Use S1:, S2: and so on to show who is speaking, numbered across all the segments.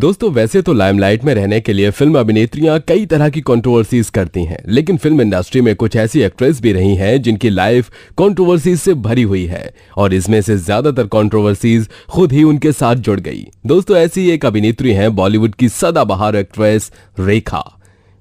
S1: दोस्तों वैसे तो लाइमलाइट में रहने के लिए फिल्म अभिनेत्रियां कई तरह की कंट्रोवर्सीज करती हैं लेकिन फिल्म इंडस्ट्री में कुछ ऐसी एक्ट्रेस भी रही हैं जिनकी लाइफ कंट्रोवर्सीज से भरी हुई है और इसमें से ज्यादातर कंट्रोवर्सीज खुद ही उनके साथ जुड़ गई दोस्तों ऐसी एक अभिनेत्री है बॉलीवुड की सदाबहार एक्ट्रेस रेखा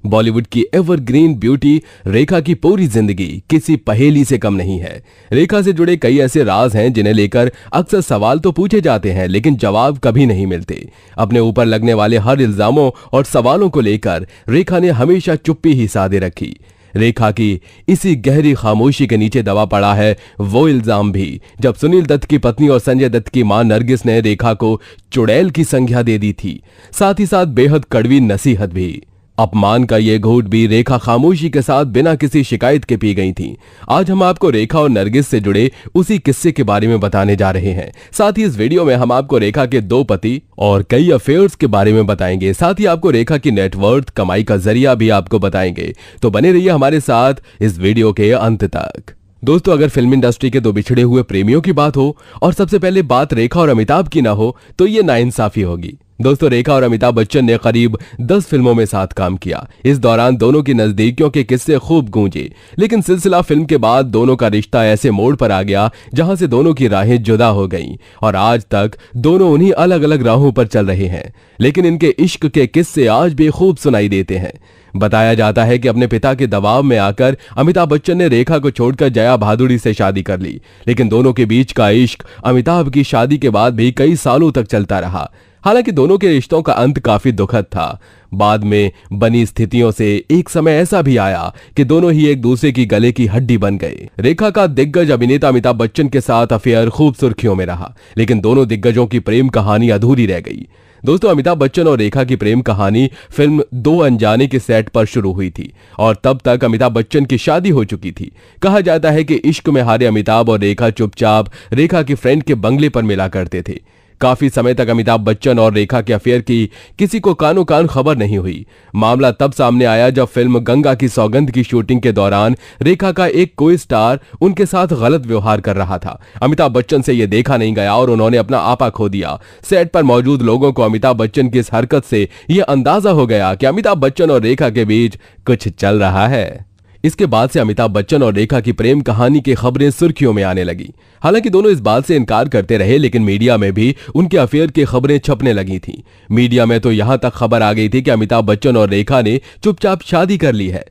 S1: बॉलीवुड की एवरग्रीन ब्यूटी रेखा की पूरी जिंदगी किसी पहेली से कम नहीं है रेखा से जुड़े कई ऐसे राज हैं जिन्हें लेकर अक्सर सवाल तो पूछे जाते हैं लेकिन जवाब कभी नहीं मिलते अपने ऊपर लगने वाले हर इल्जामों और सवालों को लेकर रेखा ने हमेशा चुप्पी ही साधे रखी रेखा की इसी गहरी खामोशी के नीचे दबा पड़ा है वो इल्जाम भी जब सुनील दत्त की पत्नी और संजय दत्त की मां नरगिस ने रेखा को चुड़ैल की संज्ञा दे दी थी साथ ही साथ बेहद कड़वी नसीहत भी अपमान का ये घूट भी रेखा खामोशी के साथ बिना किसी शिकायत के पी गई थी आज हम आपको रेखा और नरगिस से जुड़े उसी किस्से के बारे में बताने जा रहे हैं साथ ही इस वीडियो में हम आपको रेखा के दो पति और कई अफेयर्स के बारे में बताएंगे साथ ही आपको रेखा की नेटवर्थ कमाई का जरिया भी आपको बताएंगे तो बने रहिए हमारे साथ इस वीडियो के अंत तक दोस्तों अगर फिल्म इंडस्ट्री के दो बिछड़े हुए प्रेमियों की बात हो और सबसे पहले बात रेखा और अमिताभ की ना हो तो ये नाइंसाफी होगी दोस्तों रेखा और अमिताभ बच्चन ने करीब 10 फिल्मों में साथ काम किया इस दौरान दोनों की नजदीकियों के किस्से खूब गूंजे लेकिन सिलसिला फिल्म के बाद दोनों का रिश्ता ऐसे मोड़ पर आ गया जहां से दोनों की राहें जुदा हो गईं और आज तक दोनों उन्हीं अलग अलग राहों पर चल रहे हैं लेकिन इनके इश्क के किस्से आज भी खूब सुनाई देते हैं बताया जाता है कि अपने पिता के दबाव में आकर अमिताभ बच्चन ने रेखा को छोड़कर जया भादुड़ी से शादी कर ली लेकिन दोनों के बीच का इश्क अमिताभ की शादी के बाद भी कई सालों तक चलता रहा हालांकि दोनों के रिश्तों का अंत काफी दुखद था बाद में बनी स्थितियों से एक समय ऐसा भी आया कि दोनों ही एक दूसरे की गले की हड्डी बन गए रेखा का दिग्गज अभिनेता अमिताभ बच्चन के साथ अफेयर खूब सुर्खियों में रहा लेकिन दोनों दिग्गजों की प्रेम कहानी अधूरी रह गई दोस्तों अमिताभ बच्चन और रेखा की प्रेम कहानी फिल्म दो अनजाने के सेट पर शुरू हुई थी और तब तक अमिताभ बच्चन की शादी हो चुकी थी कहा जाता है कि इश्क में हारे अमिताभ और रेखा चुपचाप रेखा की फ्रेंड के बंगले पर मिला करते थे काफी समय तक अमिताभ बच्चन और रेखा के अफेयर की किसी को कानो कान खबर नहीं हुई मामला तब सामने आया जब फिल्म गंगा की सौगंध की शूटिंग के दौरान रेखा का एक कोई स्टार उनके साथ गलत व्यवहार कर रहा था अमिताभ बच्चन से यह देखा नहीं गया और उन्होंने अपना आपा खो दिया सेट पर मौजूद लोगों को अमिताभ बच्चन की इस हरकत से यह अंदाजा हो गया कि अमिताभ बच्चन और रेखा के बीच कुछ चल रहा है इसके बाद से अमिताभ बच्चन और रेखा की प्रेम कहानी की खबरें सुर्खियों में आने लगी हालांकि दोनों इस बात से इनकार करते रहे लेकिन मीडिया में भी उनके अफेयर की खबरें छपने लगी थी मीडिया में तो यहां तक खबर आ गई थी कि अमिताभ बच्चन और रेखा ने चुपचाप शादी कर ली है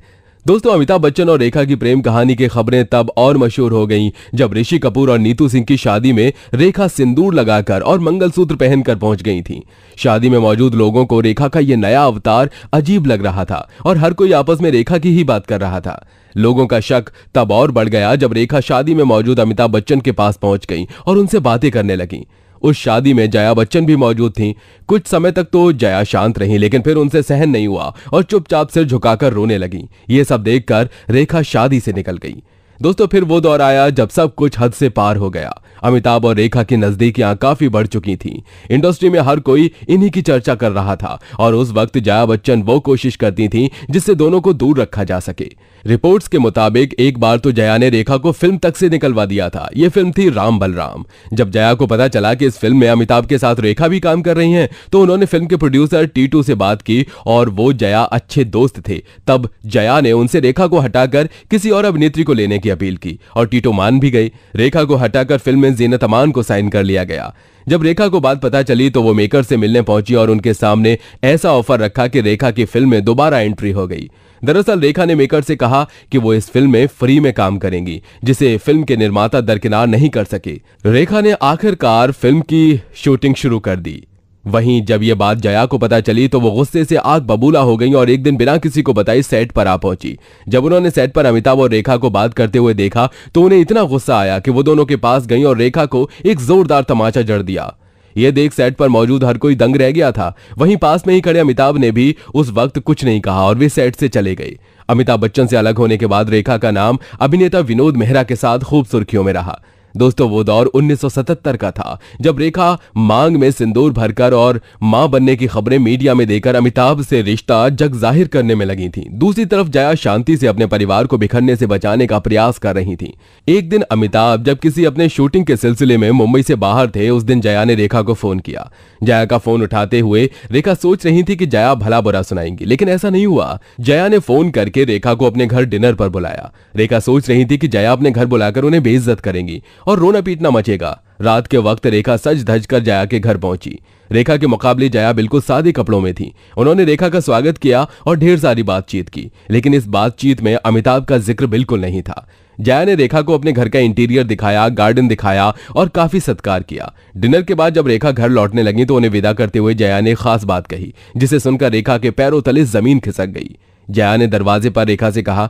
S1: दोस्तों अमिताभ बच्चन और रेखा की प्रेम कहानी की खबरें तब और मशहूर हो गईं जब ऋषि कपूर और नीतू सिंह की शादी में रेखा सिंदूर लगाकर और मंगलसूत्र पहनकर पहुंच गई थी शादी में मौजूद लोगों को रेखा का यह नया अवतार अजीब लग रहा था और हर कोई आपस में रेखा की ही बात कर रहा था लोगों का शक तब और बढ़ गया जब रेखा शादी में मौजूद अमिताभ बच्चन के पास पहुंच गई और उनसे बातें करने लगी उस शादी में जया बच्चन भी मौजूद थी कुछ समय तक तो जया शांत रही लेकिन फिर उनसे सहन नहीं हुआ और चुपचाप सिर झुकाकर रोने लगी ये सब देखकर रेखा शादी से निकल गई दोस्तों फिर वो दौर आया जब सब कुछ हद से पार हो गया अमिताभ और रेखा की नजदीकियां काफी बढ़ चुकी थीं। इंडस्ट्री में हर कोई इन्हीं की चर्चा कर रहा था और उस वक्त जया बच्चन वो कोशिश करती थीं जिससे दोनों को दूर रखा जा सके रिपोर्ट्स के मुताबिक एक बार तो जया ने रेखा को फिल्म तक से निकलवा दिया था यह फिल्म थी राम बलराम जब जया को पता चला कि इस फिल्म में अमिताभ के साथ रेखा भी काम कर रही हैं तो उन्होंने फिल्म के प्रोड्यूसर टीटू से बात की और वो जया अच्छे दोस्त थे तब जया ने उनसे रेखा को हटाकर किसी और अभिनेत्री को लेने की अपील की और टीटो मान भी गई रेखा को हटाकर फिल्म में जीनत अमान को साइन कर लिया गया जब रेखा को बात पता चली तो वो मेकर से मिलने पहुंची और उनके सामने ऐसा ऑफर रखा कि रेखा की फिल्म में दोबारा एंट्री हो गई दरअसल रेखा ने मेकर से कहा कि वो इस फिल्म में फ्री में काम करेंगी जिसे फिल्म के निर्माता दरकिनार नहीं कर सके रेखा ने आखिरकार फिल्म की शूटिंग शुरू कर दी वहीं जब ये बात जया को पता चली तो वो गुस्से से आग बबूला हो गई और एक दिन बिना किसी को बताए सेट पर आ पहुंची जब उन्होंने सेट पर अमिताभ और रेखा को बात करते हुए देखा तो उन्हें इतना गुस्सा आया कि वो दोनों के पास गई और रेखा को एक जोरदार तमाचा जड़ दिया यह देख सेट पर मौजूद हर कोई दंग रह गया था वहीं पास में ही खड़े अमिताभ ने भी उस वक्त कुछ नहीं कहा और वे सेट से चले गए अमिताभ बच्चन से अलग होने के बाद रेखा का नाम अभिनेता विनोद मेहरा के साथ खूब सुर्खियों में रहा दोस्तों वो दौर 1977 का था जब रेखा मांग में सिंदूर भरकर और मां बनने की खबरें मीडिया में देकर अमिताभ से रिश्ता जग जाहिर करने में लगी थी दूसरी तरफ जया शांति से अपने परिवार को बिखरने से बचाने का प्रयास कर रही थी एक दिन अमिताभ जब किसी अपने शूटिंग के सिलसिले में मुंबई से बाहर थे उस दिन जया ने रेखा को फोन किया जया का फोन उठाते हुए रेखा सोच रही थी कि जया भला बुरा सुनाएंगी लेकिन ऐसा नहीं हुआ जया ने फोन करके रेखा को अपने घर डिनर पर बुलाया रेखा सोच रही थी कि जया अपने घर बुलाकर उन्हें बेइज्जत करेंगी और रोना पीटना मचेगा रात के वक्त रेखा सज धज कर जया के घर पहुंची रेखा के मुकाबले जया बिल्कुल सादे कपड़ों में थी उन्होंने रेखा का स्वागत किया और ढेर सारी बातचीत की लेकिन इस बातचीत में अमिताभ का जिक्र बिल्कुल नहीं था जया ने रेखा को अपने घर का इंटीरियर दिखाया गार्डन दिखाया और काफी सत्कार किया डिनर के बाद जब रेखा घर लौटने लगी तो उन्हें विदा करते हुए जया ने खास बात कही जिसे सुनकर रेखा के पैरों तले जमीन खिसक गई जया ने दरवाजे पर रेखा से कहा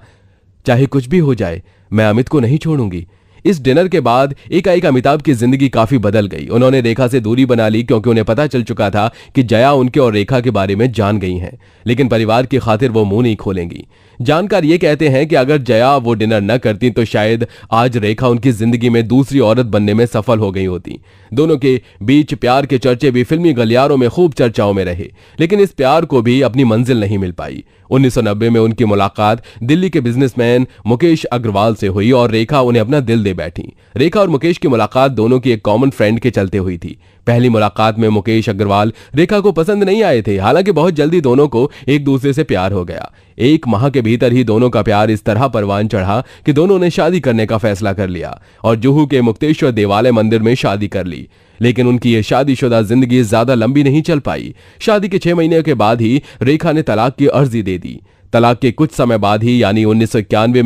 S1: चाहे कुछ भी हो जाए मैं अमित को नहीं छोड़ूंगी इस डिनर के बाद एकाएक अमिताभ की जिंदगी काफी बदल गई उन्होंने रेखा से दूरी बना ली क्योंकि उन्हें पता चल चुका था कि जया उनके और रेखा के बारे में जान गई हैं लेकिन परिवार की खातिर वो मुंह नहीं खोलेंगी जानकार ये कहते हैं कि अगर जया वो डिनर न करती तो शायद आज रेखा उनकी जिंदगी में दूसरी औरत बनने में सफल हो गई होती दोनों के बीच प्यार के चर्चे भी फिल्मी गलियारों में खूब चर्चाओं में रहे लेकिन इस प्यार को भी अपनी मंजिल नहीं मिल पाई उन्नीस में उनकी मुलाकात दिल्ली के बिजनेसमैन मुकेश अग्रवाल से हुई और रेखा उन्हें अपना दिल दे बैठी रेखा और मुकेश की मुलाकात दोनों की एक कॉमन फ्रेंड के चलते हुई थी पहली मुलाकात में मुकेश अग्रवाल रेखा को पसंद नहीं आए थे हालांकि बहुत जल्दी दोनों को एक दूसरे से प्यार हो गया एक माह के भीतर ही दोनों का प्यार इस तरह परवान चढ़ा कि दोनों ने शादी करने का फैसला कर लिया और जुहू के मुक्तेश्वर देवालय मंदिर में शादी कर ली लेकिन उनकी ये शादीशुदा जिंदगी ज्यादा लंबी नहीं चल पाई शादी के छह महीने के बाद ही रेखा ने तलाक की अर्जी दे दी तलाक के कुछ समय बाद ही यानी उन्नीस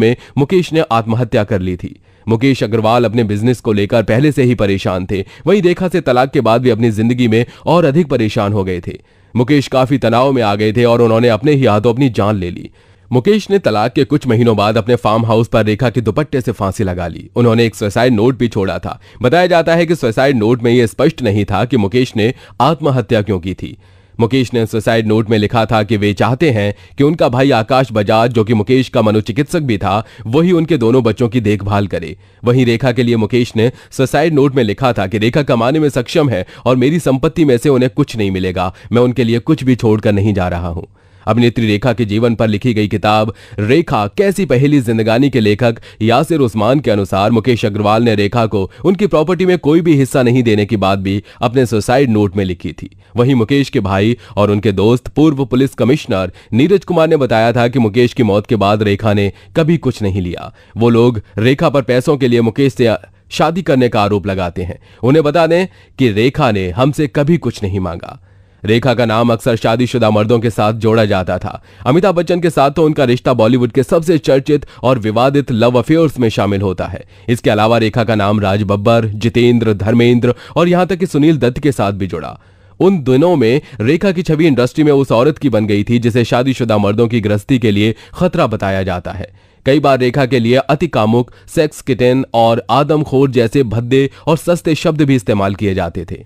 S1: में मुकेश ने आत्महत्या कर ली थी मुकेश अग्रवाल अपने बिजनेस को लेकर पहले से ही परेशान थे वहीं रेखा से तलाक के बाद भी अपनी जिंदगी में और अधिक परेशान हो गए थे मुकेश काफी तनाव में आ गए थे और उन्होंने अपने ही हाथों अपनी जान ले ली मुकेश ने तलाक के कुछ महीनों बाद अपने फार्म हाउस पर रेखा के दुपट्टे से फांसी लगा ली उन्होंने एक सुसाइड नोट भी छोड़ा था बताया जाता है कि सुसाइड नोट में यह स्पष्ट नहीं था कि मुकेश ने आत्महत्या क्यों की थी मुकेश ने सुसाइड नोट में लिखा था कि वे चाहते हैं कि उनका भाई आकाश बजाज जो कि मुकेश का मनोचिकित्सक भी था वही उनके दोनों बच्चों की देखभाल करे वहीं रेखा के लिए मुकेश ने सुसाइड नोट में लिखा था कि रेखा कमाने में सक्षम है और मेरी संपत्ति में से उन्हें कुछ नहीं मिलेगा मैं उनके लिए कुछ भी छोड़कर नहीं जा रहा हूं अभिनेत्री रेखा के जीवन पर लिखी गई किताब रेखा कैसी पहली जिंदगानी के लेखक यासिर उस्मान के अनुसार मुकेश अग्रवाल ने रेखा को उनकी प्रॉपर्टी में कोई भी हिस्सा नहीं देने की बात भी अपने सुसाइड नोट में लिखी थी वहीं मुकेश के भाई और उनके दोस्त पूर्व पुलिस कमिश्नर नीरज कुमार ने बताया था कि मुकेश की मौत के बाद रेखा ने कभी कुछ नहीं लिया वो लोग रेखा पर पैसों के लिए मुकेश से शादी करने का आरोप लगाते हैं उन्हें बता दें कि रेखा ने हमसे कभी कुछ नहीं मांगा रेखा का नाम अक्सर शादीशुदा मर्दों के साथ जोड़ा जाता था अमिताभ बच्चन के साथ तो उनका रिश्ता बॉलीवुड के सबसे चर्चित और विवादित लव अफेयर्स में शामिल होता है इसके अलावा रेखा का नाम राज बब्बर जितेंद्र धर्मेंद्र और यहां तक कि सुनील दत्त के साथ भी जुड़ा उन दिनों में रेखा की छवि इंडस्ट्री में उस औरत की बन गई थी जिसे शादीशुदा मर्दों की गृहस्थी के लिए खतरा बताया जाता है कई बार रेखा के लिए अति कामुक सेक्स किटेन और आदमखोर जैसे भद्दे और सस्ते शब्द भी इस्तेमाल किए जाते थे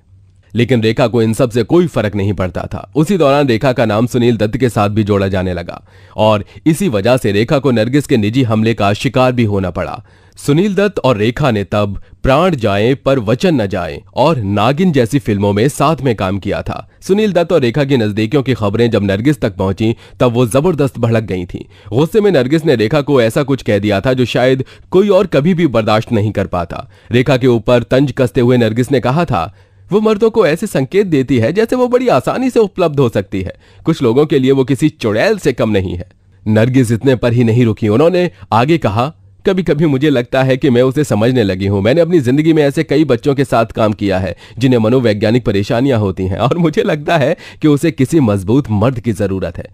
S1: लेकिन रेखा को इन सब से कोई फर्क नहीं पड़ता था उसी दौरान रेखा का नाम सुनील दत्त के साथ भी जोड़ा जाने लगा और इसी वजह से रेखा को नरगिस के निजी हमले का शिकार भी होना पड़ा सुनील दत्त और रेखा ने तब प्राण जाए पर वचन न जाए और नागिन जैसी फिल्मों में साथ में काम किया था सुनील दत्त और रेखा की नजदीकियों की खबरें जब नरगिस तक पहुंची तब वो जबरदस्त भड़क गई थी गुस्से में नरगिस ने रेखा को ऐसा कुछ कह दिया था जो शायद कोई और कभी भी बर्दाश्त नहीं कर पाता रेखा के ऊपर तंज कसते हुए नरगिस ने कहा था वो मर्दों को ऐसे संकेत देती है जैसे वो बड़ी आसानी से उपलब्ध हो सकती है कुछ लोगों के लिए वो किसी चुड़ैल से कम नहीं है नरगिस इतने पर ही नहीं रुकी उन्होंने आगे कहा कभी कभी मुझे लगता है कि मैं उसे समझने लगी हूँ मैंने अपनी जिंदगी में ऐसे कई बच्चों के साथ काम किया है जिन्हें मनोवैज्ञानिक परेशानियां होती हैं और मुझे लगता है कि उसे किसी मजबूत मर्द की जरूरत है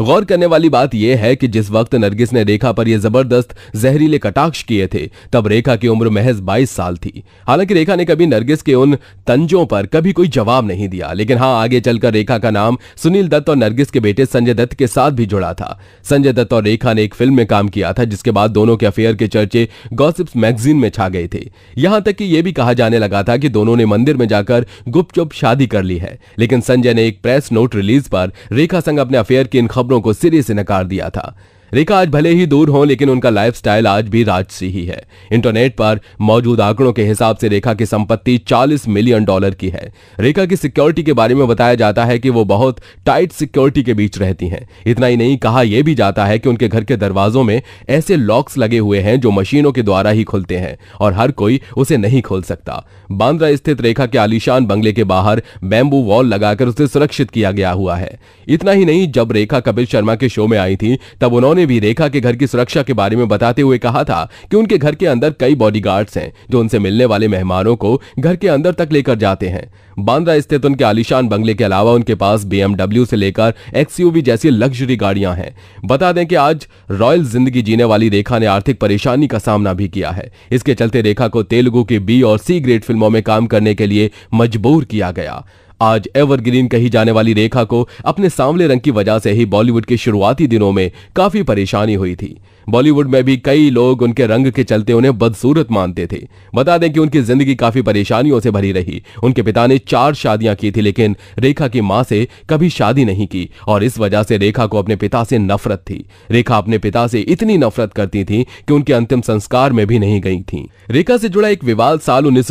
S1: गौर करने वाली बात यह है कि जिस वक्त नरगिस ने रेखा पर यह जबरदस्त जहरीले कटाक्ष किए थे तब रेखा की उम्र महज 22 साल थी हालांकि रेखा ने कभी नरगिस के उन तंजों पर कभी कोई जवाब नहीं दिया लेकिन हाँ आगे चलकर रेखा का नाम सुनील दत्त और नरगिस के बेटे संजय दत्त के साथ भी जुड़ा था संजय दत्त और रेखा ने एक फिल्म में काम किया था जिसके बाद दोनों के अफेयर के चर्चे गॉसिप्स मैगजीन में छा गए थे यहां तक कि यह भी कहा जाने लगा था कि दोनों ने मंदिर में जाकर गुपचुप शादी कर ली है लेकिन संजय ने एक प्रेस नोट रिलीज पर रेखा संग अपने अफेयर की इन खबर खबरों को सिरे से नकार दिया था रेखा आज भले ही दूर हों लेकिन उनका लाइफ आज भी राज से ही है इंटरनेट पर मौजूद आंकड़ों के हिसाब से रेखा की संपत्ति 40 मिलियन डॉलर की है रेखा की सिक्योरिटी के बारे में बताया जाता है कि वो बहुत टाइट सिक्योरिटी के बीच रहती हैं इतना ही नहीं कहा यह भी जाता है कि उनके घर के दरवाजों में ऐसे लॉक्स लगे हुए हैं जो मशीनों के द्वारा ही खुलते हैं और हर कोई उसे नहीं खोल सकता बांद्रा स्थित रेखा के आलिशान बंगले के बाहर बैम्बू वॉल लगाकर उसे सुरक्षित किया गया हुआ है इतना ही नहीं जब रेखा कपिल शर्मा के शो में आई थी तब उन्होंने ने भी रेखा के घर की सुरक्षा के बारे में बताते हुए कहा था कि उनके घर के अंदर कई बॉडीगार्ड्स हैं जो उनसे मिलने वाले मेहमानों को घर के अंदर तक लेकर जाते हैं बांद्रा स्थित उनके आलिशान बंगले के अलावा उनके पास बीएमडब्ल्यू से लेकर एक्सयूवी जैसी लग्जरी गाड़ियां हैं बता दें कि आज रॉयल जिंदगी जीने वाली रेखा ने आर्थिक परेशानी का सामना भी किया है इसके चलते रेखा को तेलुगु की बी और सी ग्रेड फिल्मों में काम करने के लिए मजबूर किया गया आज एवरग्रीन कही जाने वाली रेखा को अपने सांवले रंग की वजह से ही बॉलीवुड के शुरुआती दिनों में काफी परेशानी हुई थी बॉलीवुड में भी कई लोग उनके रंग के चलते उन्हें बदसूरत मानते थे बता दें कि उनकी जिंदगी काफी परेशानियों से भरी रही उनके पिता ने चार शादियां की थी लेकिन रेखा की मां से कभी शादी नहीं की और इस वजह से रेखा को अपने पिता से नफरत थी रेखा अपने पिता से इतनी नफरत करती थी कि उनके अंतिम संस्कार में भी नहीं गई थी रेखा से जुड़ा एक विवाद साल उन्नीस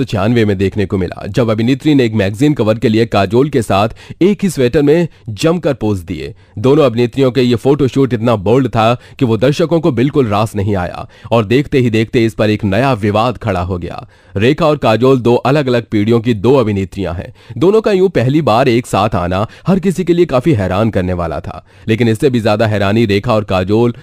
S1: में देखने को मिला जब अभिनेत्री ने एक मैगजीन कवर के लिए काजोल के साथ एक ही स्वेटर में जमकर पोज दिए दोनों अभिनेत्रियों के ये फोटोशूट इतना बोल्ड था कि वो दर्शकों को बिल्कुल रास नहीं आया और देखते ही देखते इस पर एक नया विवाद खड़ा हो गया रेखा और काजोल दो अलग अलग पीढ़ियों की दो अभिनेत्रियां हैं दोनों का यूं पहली बार एक साथ आना हर किसी के लिए काफी हैरान करने वाला था लेकिन इससे भी ज्यादा हैरानी रेखा और काजोल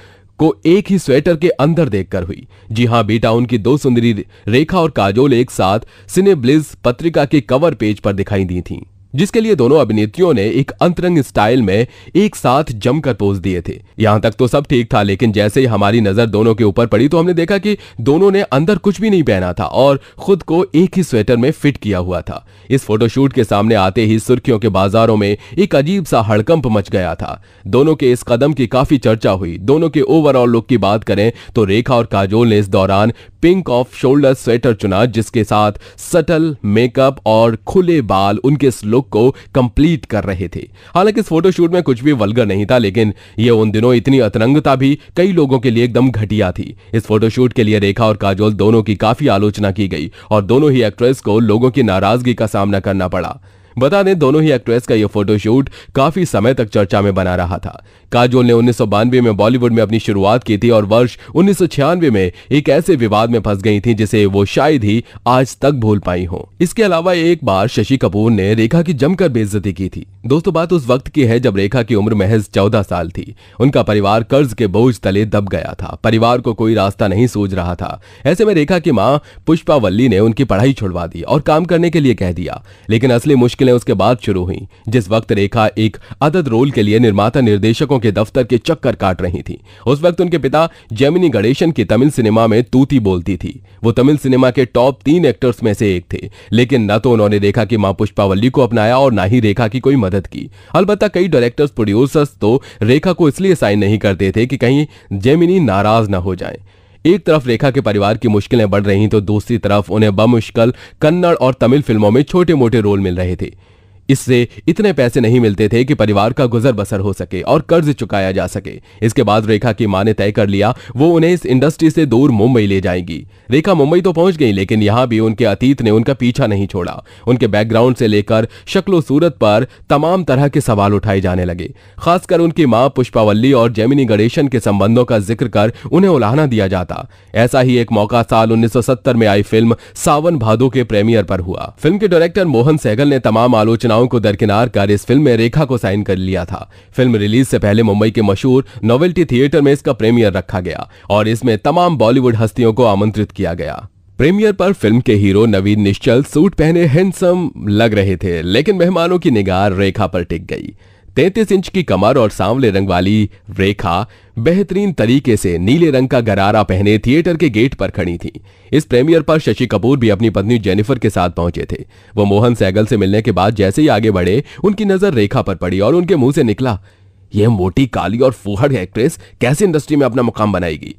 S1: को एक ही स्वेटर के अंदर देखकर हुई जी हां बेटा उनकी दो सुंदरी रेखा और काजोल एक साथ सिने ब्लिज पत्रिका के कवर पेज पर दिखाई दी थीं जिसके लिए दोनों अभिनेत्रियों ने एक अंतरंग स्टाइल में एक साथ जमकर पोज दिए थे यहां तक तो सब ठीक था लेकिन जैसे ही हमारी नजर दोनों के ऊपर पड़ी तो हमने देखा कि दोनों ने अंदर कुछ भी नहीं पहना था और खुद को एक ही स्वेटर में फिट किया हुआ था इस फोटोशूट के सामने आते ही सुर्खियों के बाजारों में एक अजीब सा हड़कंप मच गया था दोनों के इस कदम की काफी चर्चा हुई दोनों के ओवरऑल लुक की बात करें तो रेखा और काजोल ने इस दौरान पिंक ऑफ शोल्डर स्वेटर चुना जिसके साथ सटल मेकअप और खुले बाल उनके इस लुक को कंप्लीट कर रहे थे हालांकि इस फोटोशूट में कुछ भी वलगर नहीं था लेकिन यह उन दिनों इतनी अतरंगता भी कई लोगों के लिए एकदम घटिया थी इस फोटोशूट के लिए रेखा और काजोल दोनों की काफी आलोचना की गई और दोनों ही एक्ट्रेस को लोगों की नाराजगी का सामना करना पड़ा बता दें दोनों ही एक्ट्रेस का यह फोटोशूट काफी समय तक चर्चा में बना रहा था काजोल ने उन्नीस में बॉलीवुड में अपनी शुरुआत की थी और वर्ष उन्नीस में एक ऐसे विवाद में फंस गई थी जिसे वो शायद ही आज तक भूल पाई हो इसके अलावा एक बार शशि कपूर ने रेखा की जमकर बेइज्जती की थी दोस्तों बात उस वक्त की है जब रेखा की उम्र महज चौदह साल थी उनका परिवार कर्ज के बोझ तले दब गया था परिवार को कोई रास्ता नहीं सूझ रहा था ऐसे में रेखा की माँ पुष्पावल्ली ने उनकी पढ़ाई छुड़वा दी और काम करने के लिए कह दिया लेकिन असली मुश्किल फिल्में उसके बाद शुरू हुई जिस वक्त रेखा एक अदद रोल के लिए निर्माता निर्देशकों के दफ्तर के चक्कर काट रही थी उस वक्त उनके पिता जेमिनी गणेशन की तमिल सिनेमा में तूती बोलती थी वो तमिल सिनेमा के टॉप तीन एक्टर्स में से एक थे लेकिन न तो उन्होंने रेखा की मां पुष्पावल्ली को अपनाया और ना ही रेखा की कोई मदद की अलबत्ता कई डायरेक्टर्स प्रोड्यूसर्स तो रेखा को इसलिए साइन नहीं करते थे कि कहीं जेमिनी नाराज ना हो जाए एक तरफ रेखा के परिवार की मुश्किलें बढ़ रही तो दूसरी तरफ उन्हें बमुश्किल कन्नड़ और तमिल फिल्मों में छोटे मोटे रोल मिल रहे थे इससे इतने पैसे नहीं मिलते थे कि परिवार का गुजर बसर हो सके और कर्ज चुकाया जा सके इसके बाद रेखा की मां ने तय कर लिया वो उन्हें इस इंडस्ट्री से दूर मुंबई ले जाएंगी रेखा मुंबई तो पहुंच गई लेकिन यहां भी उनके अतीत ने उनका पीछा नहीं छोड़ा उनके बैकग्राउंड से लेकर शक्लो सूरत पर तमाम तरह के सवाल उठाए जाने लगे खासकर उनकी मां पुष्पावल्ली और जेमिनी गणेशन के संबंधों का जिक्र कर उन्हें उलाहना दिया जाता ऐसा ही एक मौका साल उन्नीस में आई फिल्म सावन भादो के प्रेमियर पर हुआ फिल्म के डायरेक्टर मोहन सहगल ने तमाम आलोचनाओं भावनाओं को दरकिनार कर इस फिल्म में रेखा को साइन कर लिया था फिल्म रिलीज से पहले मुंबई के मशहूर नोवेल्टी थिएटर में इसका प्रीमियर रखा गया और इसमें तमाम बॉलीवुड हस्तियों को आमंत्रित किया गया प्रीमियर पर फिल्म के हीरो नवीन निश्चल सूट पहने हैंडसम लग रहे थे लेकिन मेहमानों की निगाह रेखा पर टिक गई तैतीस इंच की कमर और सांवले रंग वाली रेखा बेहतरीन तरीके से नीले रंग का गरारा पहने थिएटर के गेट पर खड़ी थी इस प्रेमियर पर शशि कपूर भी अपनी पत्नी जेनिफर के साथ पहुंचे थे वो मोहन सैगल से मिलने के बाद जैसे ही आगे बढ़े उनकी नजर रेखा पर पड़ी और उनके मुंह से निकला यह मोटी काली और फूहड़ एक्ट्रेस कैसे इंडस्ट्री में अपना मुकाम बनाएगी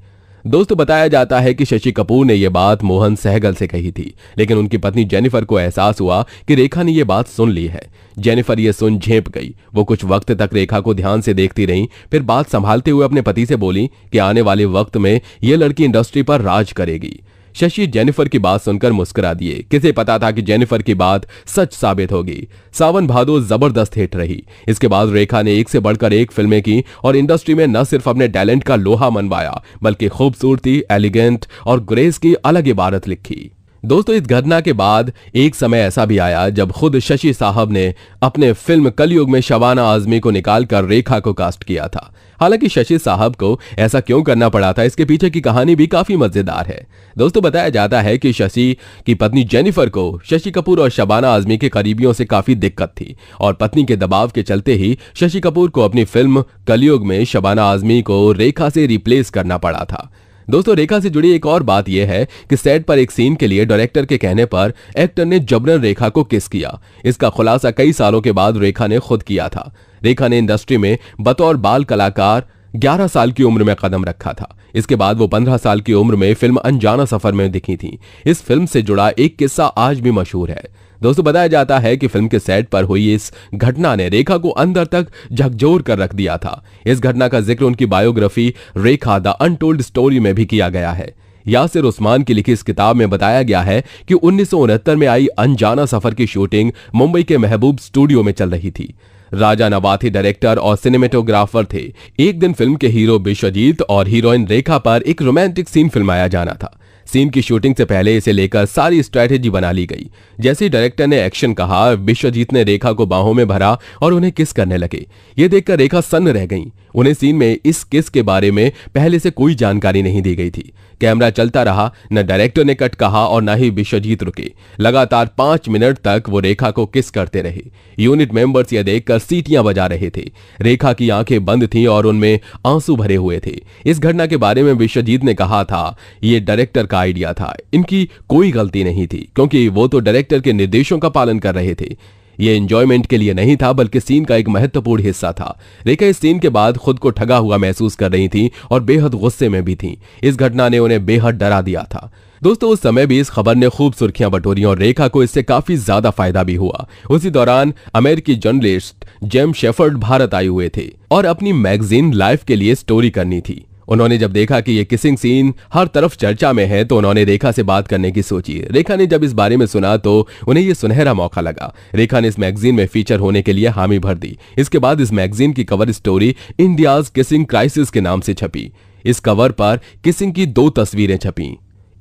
S1: दोस्तों बताया जाता है कि शशि कपूर ने यह बात मोहन सहगल से कही थी लेकिन उनकी पत्नी जेनिफर को एहसास हुआ कि रेखा ने यह बात सुन ली है जेनिफर यह सुन झेप गई वो कुछ वक्त तक रेखा को ध्यान से देखती रही फिर बात संभालते हुए अपने पति से बोली कि आने वाले वक्त में यह लड़की इंडस्ट्री पर राज करेगी शशि जेनिफर की बात सुनकर मुस्कुरा दिए किसे पता था कि जेनिफर की बात सच साबित होगी सावन भादो जबरदस्त हिट रही इसके बाद रेखा ने एक से बढ़कर एक फिल्में की और इंडस्ट्री में न सिर्फ अपने टैलेंट का लोहा मनवाया बल्कि खूबसूरती एलिगेंट और ग्रेस की अलग इबारत लिखी दोस्तों इस घटना के बाद एक समय ऐसा भी आया जब खुद शशि साहब ने अपने फिल्म कलयुग में शबाना आजमी को निकालकर रेखा को कास्ट किया था हालांकि शशि साहब को ऐसा क्यों करना पड़ा था इसके पीछे की कहानी भी काफी मजेदार है दोस्तों बताया जाता है कि शशि की पत्नी जेनिफर को शशि कपूर और शबाना आजमी के करीबियों से काफी दिक्कत थी और पत्नी के दबाव के चलते ही शशि कपूर को अपनी फिल्म कलयुग में शबाना आजमी को रेखा से रिप्लेस करना पड़ा था दोस्तों रेखा से जुड़ी एक और बात यह है कि सेट पर एक सीन के लिए डायरेक्टर के कहने पर एक्टर ने जबरन रेखा को किस किया इसका खुलासा कई सालों के बाद रेखा ने खुद किया था रेखा ने इंडस्ट्री में बतौर बाल कलाकार 11 साल की उम्र में कदम रखा था इसके बाद वो 15 साल की उम्र में फिल्म अनजाना सफर में दिखी थी इस फिल्म से जुड़ा एक किस्सा आज भी मशहूर है दोस्तों बताया जाता है कि फिल्म के सेट पर हुई इस घटना ने रेखा को अंदर तक झकझोर कर रख दिया था इस घटना का जिक्र उनकी biography Rekha the untold story में भी किया गया है यासिर उस्मान की लिखी इस किताब में बताया गया है कि उन्नीस में आई अनजाना सफर की शूटिंग मुंबई के महबूब स्टूडियो में चल रही थी राजा नवाथी डायरेक्टर और सिनेमेटोग्राफर थे एक दिन फिल्म के हीरो विश्वजीत और हीरोइन रेखा पर एक रोमांटिक सीन फिल्माया जाना था सीन की शूटिंग से पहले इसे लेकर सारी स्ट्रैटेजी बना ली गई जैसे डायरेक्टर ने एक्शन कहा विश्वजीत ने रेखा को बाहों में भरा और उन्हें किस करने लगे ये देखकर रेखा सन्न रह गई उन्हें सीन में इस किस के बारे में पहले से कोई जानकारी नहीं दी गई थी कैमरा चलता रहा न डायरेक्टर ने कट कहा और न ही विश्वजीत रुके लगातार पांच मिनट तक वो रेखा को किस करते रहे यूनिट मेंबर्स यह देखकर सीटियां बजा रहे थे रेखा की आंखें बंद थीं और उनमें आंसू भरे हुए थे इस घटना के बारे में विश्वजीत ने कहा था ये डायरेक्टर का आइडिया था इनकी कोई गलती नहीं थी क्योंकि वो तो डायरेक्टर के निर्देशों का पालन कर रहे थे ये एंजॉयमेंट के लिए नहीं था बल्कि सीन का एक महत्वपूर्ण हिस्सा था रेखा इस सीन के बाद खुद को ठगा हुआ महसूस कर रही थी और बेहद गुस्से में भी थी इस घटना ने उन्हें बेहद डरा दिया था दोस्तों उस समय भी इस खबर ने खूब सुर्खियां बटोरी और रेखा को इससे काफी ज्यादा फायदा भी हुआ उसी दौरान अमेरिकी जर्नलिस्ट जेम शेफर्ड भारत आए हुए थे और अपनी मैगजीन लाइफ के लिए स्टोरी करनी थी उन्होंने जब देखा कि ये किसिंग सीन हर तरफ चर्चा में है तो उन्होंने रेखा से बात करने की सोची रेखा ने जब इस बारे में सुना तो उन्हें यह सुनहरा मौका लगा रेखा ने इस मैगजीन में फीचर होने के लिए हामी भर दी इसके बाद इस मैगजीन की cover story India's kissing crisis के नाम से छपी इस कवर पर किसिंग की दो तस्वीरें छपी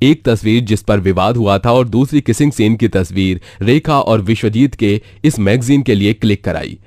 S1: एक तस्वीर जिस पर विवाद हुआ था और दूसरी किसिंग सीन की तस्वीर रेखा और विश्वजीत के इस मैगजीन के लिए क्लिक कराई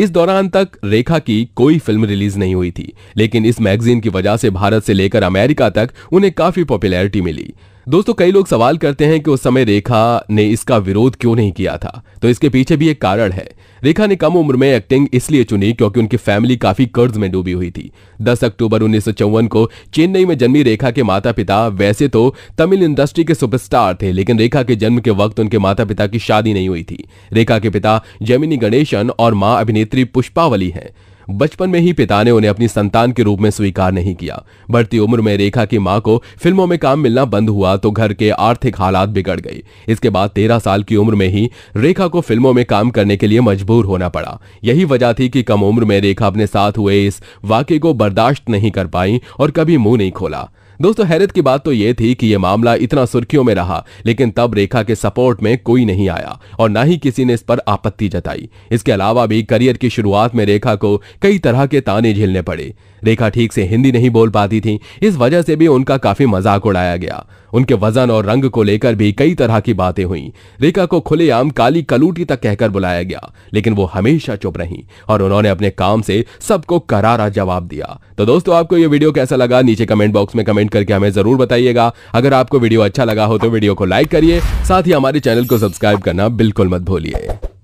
S1: इस दौरान तक रेखा की कोई फिल्म रिलीज नहीं हुई थी लेकिन इस मैगजीन की वजह से भारत से लेकर अमेरिका तक उन्हें काफी पॉपुलैरिटी मिली दोस्तों कई लोग सवाल करते हैं कि उस समय रेखा ने इसका विरोध क्यों नहीं किया था तो इसके पीछे भी एक कारण है रेखा ने कम उम्र में एक्टिंग इसलिए चुनी क्योंकि उनकी फैमिली काफी कर्ज में डूबी हुई थी 10 अक्टूबर उन्नीस को चेन्नई में जन्मी रेखा के माता पिता वैसे तो तमिल इंडस्ट्री के सुपरस्टार थे लेकिन रेखा के जन्म के वक्त उनके माता पिता की शादी नहीं हुई थी रेखा के पिता जेमिनी गणेशन और माँ अभिनेत्री पुष्पावली है बचपन में ही पिता ने उन्हें अपनी संतान के रूप में स्वीकार नहीं किया बढ़ती उम्र में रेखा की मां को फिल्मों में काम मिलना बंद हुआ तो घर के आर्थिक हालात बिगड़ गए इसके बाद तेरह साल की उम्र में ही रेखा को फिल्मों में काम करने के लिए मजबूर होना पड़ा यही वजह थी कि कम उम्र में रेखा अपने साथ हुए इस वाक्य को बर्दाश्त नहीं कर पाई और कभी मुंह नहीं खोला दोस्तों हैरत की बात तो ये थी कि यह मामला इतना सुर्खियों में रहा लेकिन तब रेखा के सपोर्ट में कोई नहीं आया और ना ही किसी ने इस पर आपत्ति जताई इसके अलावा भी करियर की शुरुआत में रेखा को कई तरह के ताने झेलने पड़े रेखा ठीक से हिंदी नहीं बोल पाती थी इस वजह से भी उनका काफी मजाक उड़ाया गया उनके वजन और रंग को लेकर भी कई तरह की बातें हुई रेखा को खुलेआम काली कलूटी तक कहकर बुलाया गया लेकिन वो हमेशा चुप रही और उन्होंने अपने काम से सबको करारा जवाब दिया तो दोस्तों आपको यह वीडियो कैसा लगा नीचे कमेंट बॉक्स में कमेंट करके हमें जरूर बताइएगा अगर आपको वीडियो अच्छा लगा हो तो वीडियो को लाइक करिए साथ ही हमारे चैनल को सब्सक्राइब करना बिल्कुल मत भूलिए